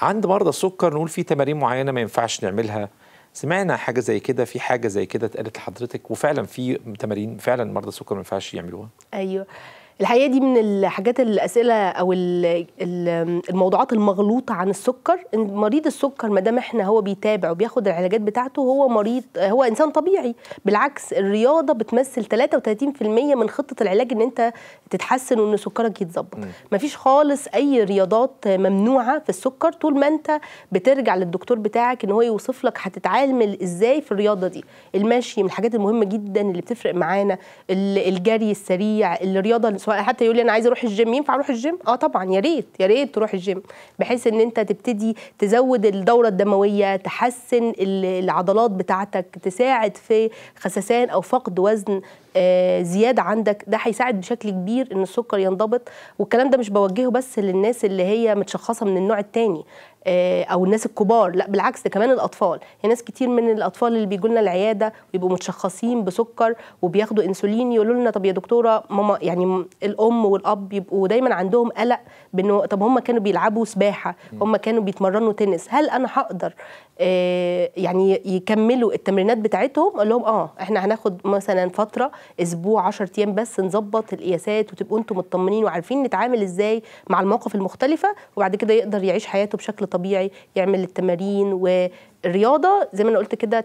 عند مرضى السكر نقول في تمارين معينه ما ينفعش نعملها سمعنا حاجه زي كده في حاجه زي كده اتقالت لحضرتك وفعلا في تمارين فعلا مرضى السكر ما ينفعش يعملوها ايوه الحقيقه دي من الحاجات الاسئله او الموضوعات المغلوطه عن السكر مريض السكر ما دام احنا هو بيتابع وبياخد العلاجات بتاعته هو مريض هو انسان طبيعي بالعكس الرياضه بتمثل 33% من خطه العلاج ان انت تتحسن وان سكرك يتظبط مفيش خالص اي رياضات ممنوعه في السكر طول ما انت بترجع للدكتور بتاعك ان هو يوصف لك هتتعامل ازاي في الرياضه دي المشي من الحاجات المهمه جدا اللي بتفرق معانا الجري السريع الرياضه حتى يقول لي انا عايز اروح الجيم ينفع اروح الجيم اه طبعا يا ريت يا ريت تروح الجيم بحيث ان انت تبتدي تزود الدوره الدمويه تحسن العضلات بتاعتك تساعد في خسسان او فقد وزن آه زياده عندك ده هيساعد بشكل كبير ان السكر ينضبط والكلام ده مش بوجهه بس للناس اللي هي متشخصه من النوع الثاني آه، او الناس الكبار لا بالعكس ده كمان الاطفال هي ناس كتير من الاطفال اللي بيجوا لنا العياده ويبقوا متشخصين بسكر وبياخدوا انسولين يقولوا لنا طب يا دكتوره ماما يعني الام والاب يبقوا دايما عندهم قلق بانه طب هم كانوا بيلعبوا سباحه هم كانوا بيتمرنوا تنس هل انا هقدر آه، يعني يكملوا التمرينات بتاعتهم اقول لهم اه احنا هناخد مثلا فتره اسبوع 10 ايام بس نظبط القياسات وتبقوا انتم مطمنين وعارفين نتعامل ازاي مع المواقف المختلفه وبعد كده يقدر يعيش حياته بشكل طبيعي يعمل التمارين و الرياضه زي ما انا قلت كده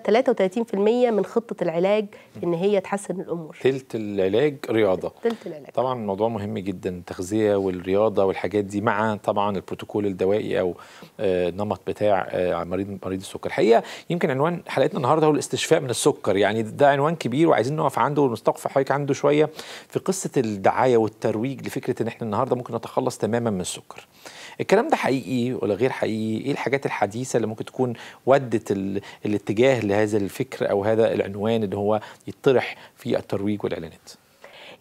33% من خطه العلاج ان هي تحسن الامور تلت العلاج رياضه تلت العلاج طبعا الموضوع مهم جدا التغذيه والرياضه والحاجات دي مع طبعا البروتوكول الدوائي او النمط آه، بتاع آه، مريض مريض السكر الحقيقه يمكن عنوان حلقتنا النهارده هو الاستشفاء من السكر يعني ده عنوان كبير وعايزين نقف عنده ونستوقف حضرتك عنده شويه في قصه الدعايه والترويج لفكره ان احنا النهارده ممكن نتخلص تماما من السكر الكلام ده حقيقي ولا غير حقيقي ايه الحاجات الحديثه اللي ممكن تكون ود حدت الاتجاه لهذا الفكر او هذا العنوان اللي هو يطرح في الترويج والاعلانات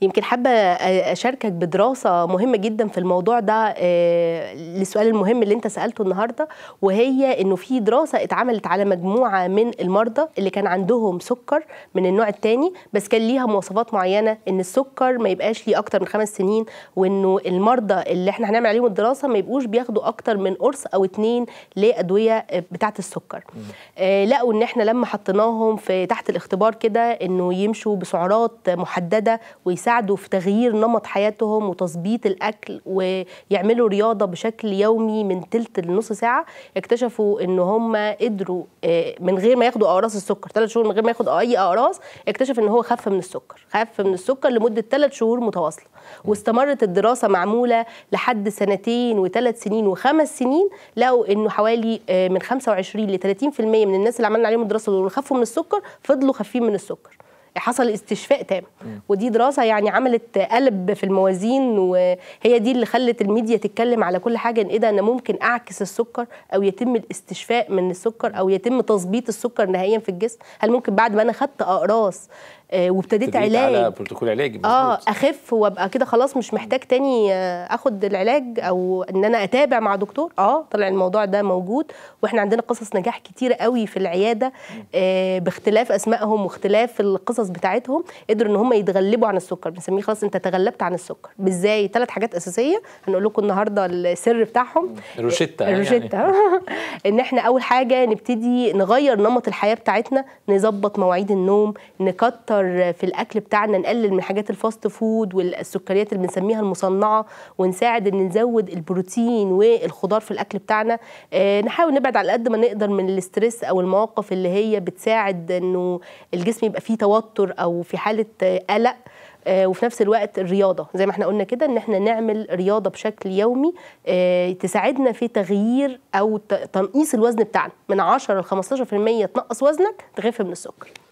يمكن حابه اشاركك بدراسه مهمه جدا في الموضوع ده آه، للسؤال المهم اللي انت سالته النهارده وهي انه في دراسه اتعملت على مجموعه من المرضى اللي كان عندهم سكر من النوع الثاني بس كان ليها مواصفات معينه ان السكر ما يبقاش ليه اكتر من خمس سنين وانه المرضى اللي احنا هنعمل عليهم الدراسه ما يبقوش بياخدوا اكتر من قرص او اتنين لادويه بتاعه السكر آه، لقوا ان احنا لما حطيناهم في تحت الاختبار كده انه يمشوا بسعرات محدده ويساعدوا يساعدوا في تغيير نمط حياتهم وتظبيط الاكل ويعملوا رياضه بشكل يومي من تلت لنص ساعه اكتشفوا ان هم قدروا آه، من غير ما ياخدوا اقراص السكر ثلاث شهور من غير ما ياخد اي اقراص اكتشف ان هو خف من السكر خف من السكر لمده ثلاث شهور متواصله واستمرت الدراسه معموله لحد سنتين وثلاث سنين وخمس سنين لقوا انه حوالي آه، من 25 ل 30% من الناس اللي عملنا عليهم الدراسه دول خفوا من السكر فضلوا خافين من السكر حصل استشفاء تام ودي دراسه يعني عملت قلب في الموازين وهي دي اللي خلت الميديا تتكلم على كل حاجه ان ايه ده انا ممكن اعكس السكر او يتم الاستشفاء من السكر او يتم تظبيط السكر نهائيا في الجسم هل ممكن بعد ما انا خدت اقراص آه، وابتديت علاج على بروتوكول علاجي اه اخف وابقى كده خلاص مش محتاج تاني آه، اخد العلاج او ان انا اتابع مع دكتور اه طلع الموضوع ده موجود واحنا عندنا قصص نجاح كتير قوي في العياده آه باختلاف اسمائهم واختلاف القصص بتاعتهم قدروا ان هم يتغلبوا عن السكر بنسميه خلاص انت تغلبت عن السكر ازاي ثلاث حاجات اساسيه هنقول لكم النهارده السر بتاعهم الروشتة الروشتة يعني. ان احنا اول حاجه نبتدي نغير نمط الحياه بتاعتنا نظبط مواعيد النوم نكتر نفكر في الاكل بتاعنا نقلل من حاجات الفاست فود والسكريات اللي بنسميها المصنعه ونساعد ان نزود البروتين والخضار في الاكل بتاعنا آه، نحاول نبعد على قد ما نقدر من الاسترس او المواقف اللي هي بتساعد انه الجسم يبقى فيه توتر او في حاله قلق آه، وفي نفس الوقت الرياضه زي ما احنا قلنا كده ان احنا نعمل رياضه بشكل يومي آه، تساعدنا في تغيير او تنقيص الوزن بتاعنا من 10 ل 15% تنقص وزنك تخف من السكر